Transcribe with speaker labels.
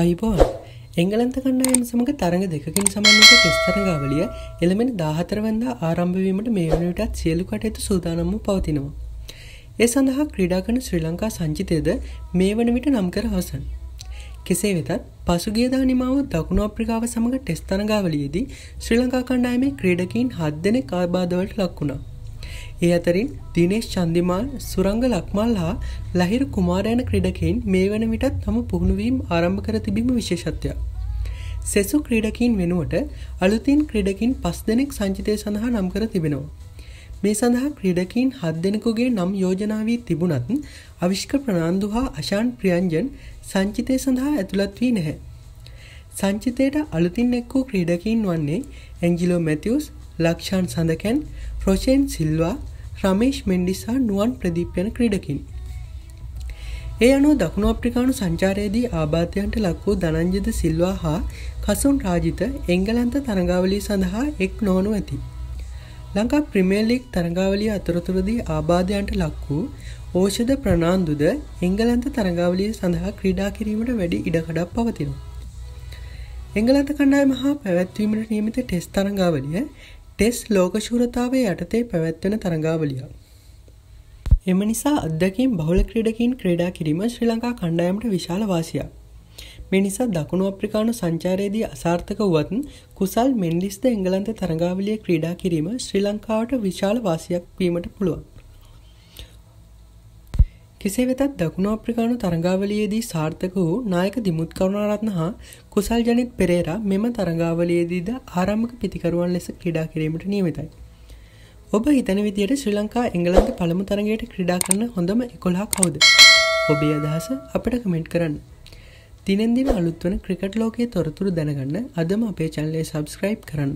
Speaker 1: අයිබෝන් එංගලන්ත කණ්ඩායම සමඟ තරඟ දෙකින් සමන්විත ටෙස් තරගාවලිය එළමෙන දාහතරවන්දා ආරම්භවීමට මේ වනටත් සියලු කටයුතු සූදානම්ම පවතිනවා. ඒ සඳහා ක්‍රීඩා කන ශ්‍රී ලංකා සංචිතයද මේ වන විට නම්කර හසන්. කෙසේ වෙතත් පසුගියදා නිමාව දකුණු අප්‍රිකාව සමඟ ටෙස් තරගාවලියේදී ශ්‍රී ලංකා කණ්ඩායමේ ක්‍රීඩකින් හත් දෙනෙ කාබාධවලට ලක්වුණා. ඒ අතරින් දිනේශ් චන්දිමාල් සුරංග ලක්මල් හා ලහිර කුමාරයන ක්‍රඩකයින් මේ වන විටත් තම පුහුණුවීම් ආරම්භ කර තිබීම විශේෂත්වයක්. සෙසු ක්‍රීඩකින් වෙනුවට අලුතින් ක්‍රඩකින් පස් දෙනෙක් සංචිතය සඳහා නම් කර තිබෙනවා. මේ සඳහා ක්‍රීඩකින් හත් දෙනෙකුගේ නම් යෝජනාවී තිබුණත් අවිශ්ක ප්‍රනාන්දු හා අශාන් ප්‍රියන්ජන් සංචිතය සඳහා ඇතුළත් වී නැහැ. සංචිතයට අලුතින් එක් වූ ක්‍රීඩකින් වන්නේ ඇංජිලෝ මැතිවස් ලක්ෂාන් සඳකැන් රොෂෙන් සිල්වා රමේෂ් මෙන්ඩිසා නුවන් ප්‍රදීප්යන ක්‍රීඩකින්. ඒ අනුව දකුණු අප්‍රිකානු සංචාරයේදී ආබාධයන්ට ලක් වූ දනංජද සිල්වා හා කසුන් රාජිත එංගලන්ත තරගාවලී සඳහා එක් නොවනු ඇති. ලංකා ප්‍රිමේල්ලික් තරගාවලිය අතරතුරදී ආබාධයන්ට ලක් වූ ඕෂධ ප්‍රනාන්දුද එංගලන්ත තරගාවලිය සඳහා ක්‍රීඩා කිරීමට වැඩි ඉඩකඩක් පවතිනවා. එංගලන්ත කණ්ඩායම හා පැවැත්වීමට නියමිත ටෙස් තරගාවලිය ටෙස් ලෝකශූරතාවේ යටතේ පැවැත්වෙන තරඟාවලියක්. එම නිසා අදකින් බහුල ක්‍රඩකින් ක්‍රඩා කිරීම ශ්‍රී ලංකා කණ්ඩායමට විශාල වාසියක්. මේ නිසා දකුණු අප්‍රිකානු සංචාරයේදී අසාර්ථක වුවත්න් කුසල් මෙන්ඩිස්ද එංගලන්ත තරඟාවලිය ක්‍රීඩා කිරීම ශ්‍රී ලංකාවට විශාල වාසියක් වීමට පුළුවන්. කෙසේ වෙතත් දකුණු අප්‍රිකානු තරගාවලියේදී සාර්ථක වූ නායක දිමුත් කරුණාරත්න හා කුසල් ජනිත් පෙරේරා මෙම තරගාවලියේදීද ආරම්භක පිතිකරුවන් ලෙස ක්‍රඩා කිරීමට නියමිතයි. ඔබ හිතන විදියට ශ්‍රී ලංකා එංගලන්ත පළමු තරගයට ක්‍රඩා කරන හොඳම එකොළහා කවුද. ඔබේ අදහස අපට කමෙන්ට් කරන්න. දිනෙන්දින අලුත්වන ක්‍රිකට් ලෝකයේ තොරතුරු දැනගන්න අදම අපේ චැනලේ සබස්ක්‍රයිබ් කරන්න.